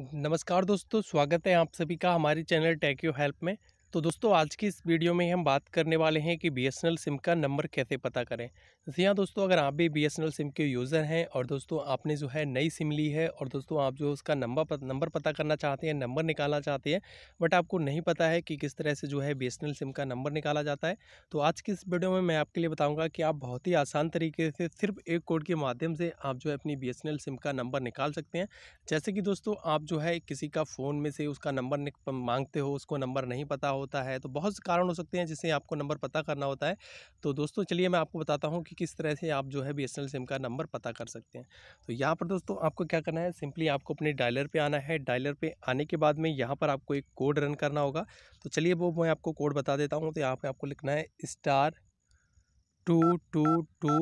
नमस्कार दोस्तों स्वागत है आप सभी का हमारे चैनल यू हेल्प में तो दोस्तों आज की इस वीडियो में हम बात करने वाले हैं कि बी सिम का नंबर कैसे पता करें जी हाँ दोस्तों अगर आप भी बी सिम के यूज़र हैं और दोस्तों आपने जो है नई सिम ली है और दोस्तों आप जो उसका नंबर पत, नंबर पता करना चाहते हैं नंबर निकालना चाहते हैं बट आपको नहीं पता है कि किस तरह से जो है बी सिम का नंबर निकाला जाता है तो आज की इस वीडियो में मैं आपके लिए बताऊँगा कि आप बहुत ही आसान तरीके से सिर्फ एक कोड के माध्यम से आप जो है अपनी बी सिम का नंबर निकाल सकते हैं जैसे कि दोस्तों आप जो है किसी का फ़ोन में से उसका नंबर मांगते हो उसको नंबर नहीं पता हो होता है तो बहुत से कारण हो सकते हैं जिससे आपको नंबर पता करना होता है तो दोस्तों चलिए मैं आपको बताता हूँ कि किस तरह से आप जो है बी सिम का नंबर पता कर सकते हैं तो यहाँ पर दोस्तों आपको क्या करना है सिंपली आपको अपने डायलर पर आना है डायलर पर आने के बाद में यहाँ पर आपको एक कोड रन करना होगा तो चलिए वो मैं आपको कोड बता देता हूँ तो यहाँ पर आपको लिखना है star two two two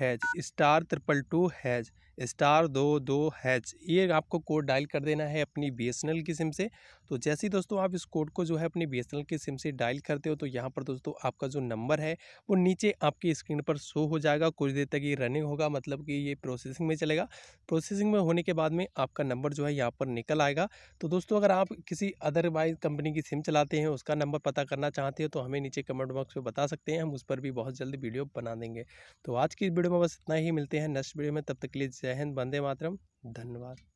hash star triple two hash star दो दो हैच ये आपको कोड डायल कर देना है अपनी बी एस एन एल की सिम से तो जैसे ही दोस्तों आप इस कोड को जो है अपनी बी एस एन एल की सिम से डायल करते हो तो यहाँ पर दोस्तों आपका जो नंबर है वो नीचे आपकी स्क्रीन पर शो हो जाएगा कुछ देर तक ये रनिंग होगा मतलब कि ये प्रोसेसिंग में चलेगा प्रोसेसिंग में होने के बाद में आपका नंबर जो है यहाँ पर निकल आएगा तो दोस्तों अगर आप किसी अदरवाइज कंपनी की सिम चलाते हैं उसका नंबर पता करना चाहते हो तो हमें नीचे कमेंट बॉक्स में बता सकते हैं हम उस पर भी बहुत जल्द वीडियो बना देंगे तो आज की वीडियो वीडियो में बस इतना ही मिलते हैं नेक्स्ट वीडियो में तब तक के लिए जय हिंद बंदे मातरम धन्यवाद